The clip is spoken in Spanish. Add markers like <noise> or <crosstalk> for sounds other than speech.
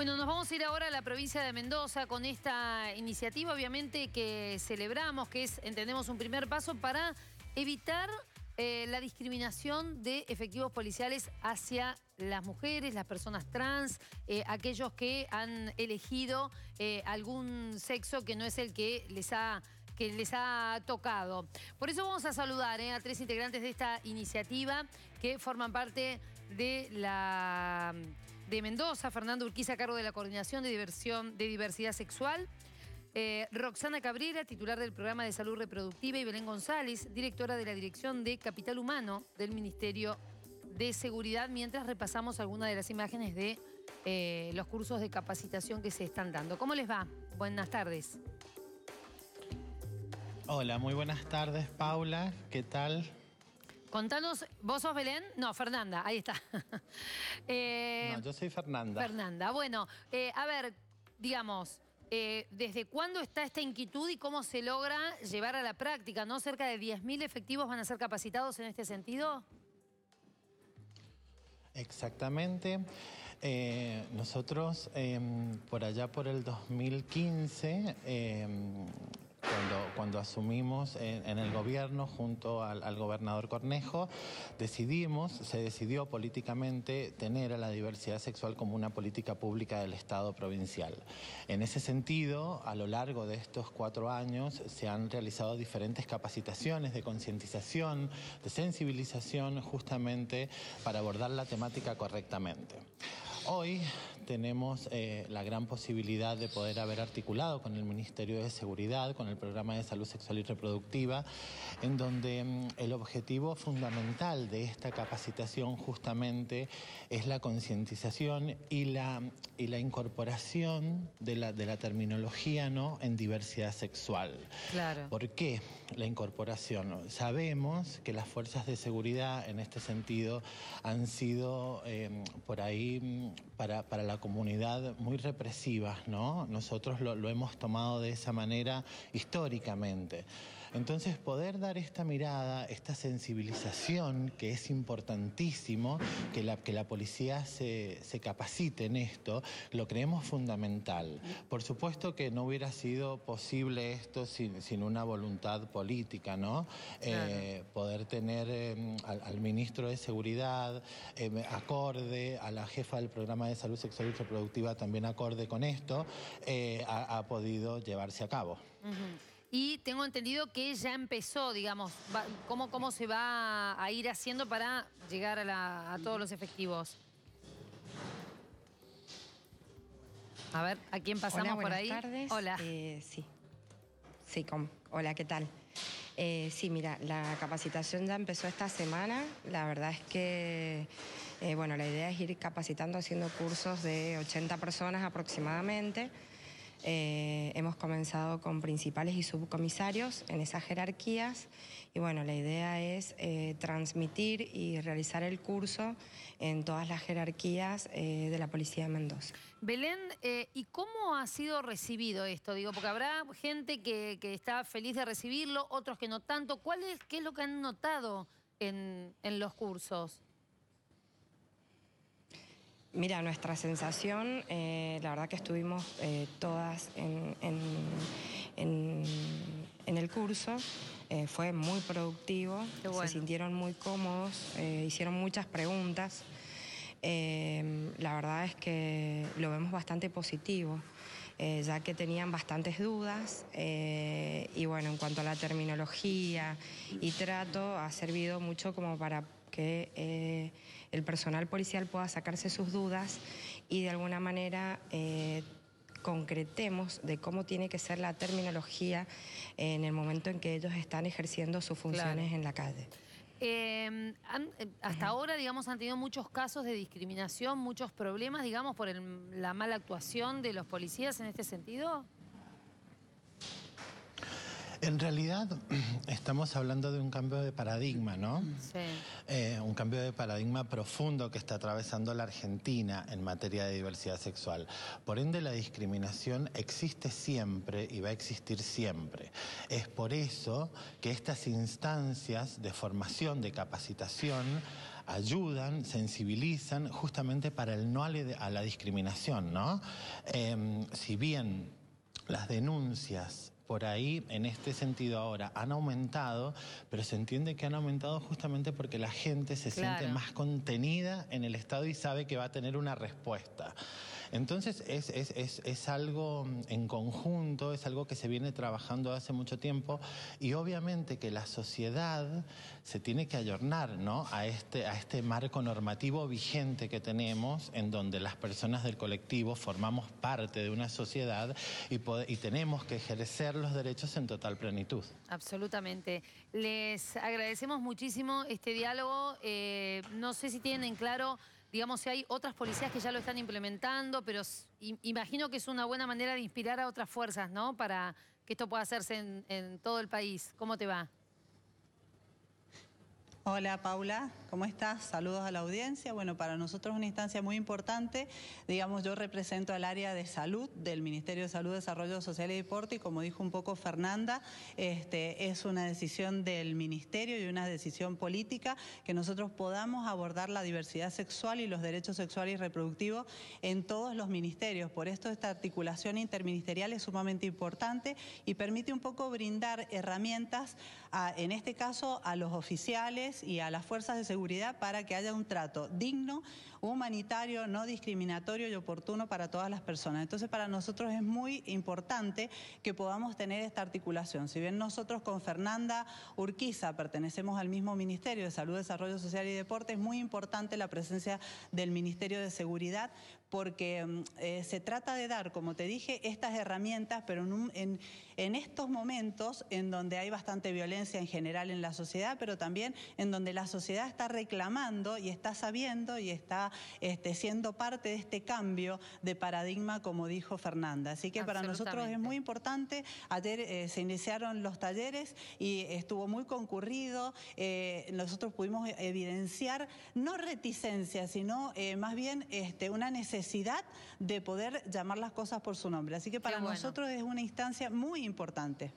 Bueno, nos vamos a ir ahora a la provincia de Mendoza con esta iniciativa, obviamente, que celebramos, que es, entendemos, un primer paso para evitar eh, la discriminación de efectivos policiales hacia las mujeres, las personas trans, eh, aquellos que han elegido eh, algún sexo que no es el que les ha que les ha tocado. Por eso vamos a saludar a tres integrantes de esta iniciativa que forman parte de la de Mendoza, Fernando Urquiza a cargo de la Coordinación de, Diversión, de Diversidad Sexual, eh, Roxana Cabrera, titular del Programa de Salud Reproductiva, y Belén González, directora de la Dirección de Capital Humano del Ministerio de Seguridad, mientras repasamos algunas de las imágenes de eh, los cursos de capacitación que se están dando. ¿Cómo les va? Buenas tardes. Hola, muy buenas tardes, Paula. ¿Qué tal? Contanos, ¿vos sos Belén? No, Fernanda, ahí está. <laughs> Eh, no, yo soy Fernanda. Fernanda, bueno, eh, a ver, digamos, eh, ¿desde cuándo está esta inquietud y cómo se logra llevar a la práctica? ¿No cerca de 10.000 efectivos van a ser capacitados en este sentido? Exactamente. nosotros, em, por allá por el 2015, cuando, asumimos en, el gobierno junto al, al, gobernador Cornejo, decidimos, se decidió políticamente tener a la diversidad sexual como una política pública del Estado provincial. En ese sentido, a lo largo de estos cuatro años se han realizado diferentes capacitaciones de concientización, de sensibilización, justamente para abordar la temática correctamente. Hoy tenemos eh, la gran posibilidad de poder haber articulado con el Ministerio de Seguridad, con el Programa de Salud Sexual y Reproductiva, en donde mm, el objetivo fundamental de esta capacitación justamente es la concientización y la, y la incorporación de la, de la terminología ¿no? en diversidad sexual. Claro. ¿Por qué la incorporación? Sabemos que las fuerzas de seguridad en este sentido han sido eh, por ahí mm, para, para la comunidad muy represivas, ¿no? Nosotros lo hemos tomado de esa manera históricamente. Entonces poder dar esta mirada, esta sensibilización, que es importantísimo, que la, que la policía se, capacite en esto, lo creemos fundamental. Por supuesto que no hubiera sido posible esto sin, una voluntad política, ¿no? Eh, poder tener em, al, ministro de Seguridad em, acorde, a la jefa del programa de salud sexual y reproductiva también acorde con esto, eh, ha, podido llevarse a cabo y tengo entendido que ya empezó, digamos, cómo, se va a ir haciendo para llegar a, todos los efectivos. A ver, ¿a quién pasamos por ahí? Tardes. Hola. Eh, sí. Sí, ¿cómo? Hola, ¿qué tal? Eh, sí, mira, la capacitación ya empezó esta semana. La verdad es que, eh, bueno, la idea es ir capacitando, haciendo cursos de 80 personas aproximadamente. Eh, hemos comenzado con principales y subcomisarios en esas jerarquías y bueno, la idea es eh, transmitir y realizar el curso en todas las jerarquías eh, de la Policía de Mendoza. Belén, ¿y cómo ha sido recibido esto? Digo, porque habrá gente que, está feliz de recibirlo, otros que no tanto. ¿Cuál es, ¿Qué es lo que han notado en los cursos? Mira, nuestra sensación, eh, la verdad que estuvimos eh, todas en, el curso, eh, fue muy productivo, se sintieron muy cómodos, hicieron muchas preguntas. la verdad es que lo vemos bastante positivo. Eh, ya que tenían bastantes dudas eh, y bueno, en cuanto a la terminología y trato, ha servido mucho como para que eh, el personal policial pueda sacarse sus dudas y de alguna manera concretemos de cómo tiene que ser la terminología en el momento en que ellos están ejerciendo sus funciones en la calle. Eh, eh, hasta ahora, digamos, han tenido muchos casos de discriminación, muchos problemas, digamos, por la mala actuación de los policías en este sentido. En realidad <clears throat> estamos hablando de un cambio de paradigma, ¿no? Sí. Eh, un cambio de paradigma profundo que está atravesando la Argentina en materia de diversidad sexual. Por ende, la discriminación existe siempre y va a existir siempre. Es por eso que estas instancias de formación, de capacitación, ayudan, sensibilizan justamente para el no a la discriminación, ¿no? Em, si bien las denuncias por ahí en este sentido ahora han aumentado, pero se entiende que han aumentado justamente porque la gente se siente más contenida en el Estado y sabe que va a tener una respuesta. Entonces es, es, algo en conjunto, es algo que se viene trabajando hace mucho tiempo y obviamente que la sociedad se tiene que ayornar ¿no? a, este, a este marco normativo vigente que tenemos en donde las personas del colectivo formamos parte de una sociedad y, tenemos que ejercer los derechos en total plenitud. Absolutamente. Les agradecemos muchísimo este diálogo. Eh, no sé si tienen claro digamos, si hay otras policías que ya lo están implementando, pero imagino que es una buena manera de inspirar a otras fuerzas, ¿no? Para que esto pueda hacerse en, en todo el país. ¿Cómo te va? Hola Paula, ¿cómo estás? Saludos a la audiencia. Bueno, para nosotros es una instancia muy importante. Digamos, yo represento al área de salud del Ministerio de Salud, Desarrollo Social y Deporte y como dijo un poco Fernanda, este, es una decisión del Ministerio y una decisión política que nosotros podamos abordar la diversidad sexual y los derechos sexuales y reproductivos en todos los ministerios. Por esto esta articulación interministerial es sumamente importante y permite un poco brindar herramientas, en este caso, a los oficiales, y a las fuerzas de seguridad para que haya un trato digno, humanitario, no discriminatorio y oportuno para todas las personas. Entonces, para nosotros es muy importante que podamos tener esta articulación. Si bien nosotros con Fernanda Urquiza pertenecemos al mismo Ministerio de Salud, Desarrollo Social y Deporte, es muy importante la presencia del Ministerio de Seguridad porque mm, eh, se trata de dar, como te dije, estas herramientas, pero en estos momentos en donde hay bastante violencia en general en la sociedad, pero también en donde la sociedad está reclamando y está sabiendo y está este, siendo parte de este cambio de paradigma, como dijo Fernanda. Así que para nosotros es muy importante. Ayer eh, se iniciaron los talleres y estuvo muy concurrido. Eh, nosotros pudimos evidenciar no reticencia, sino eh, más bien este, una necesidad de poder llamar las cosas por su nombre. Así que para nosotros es una instancia muy importante.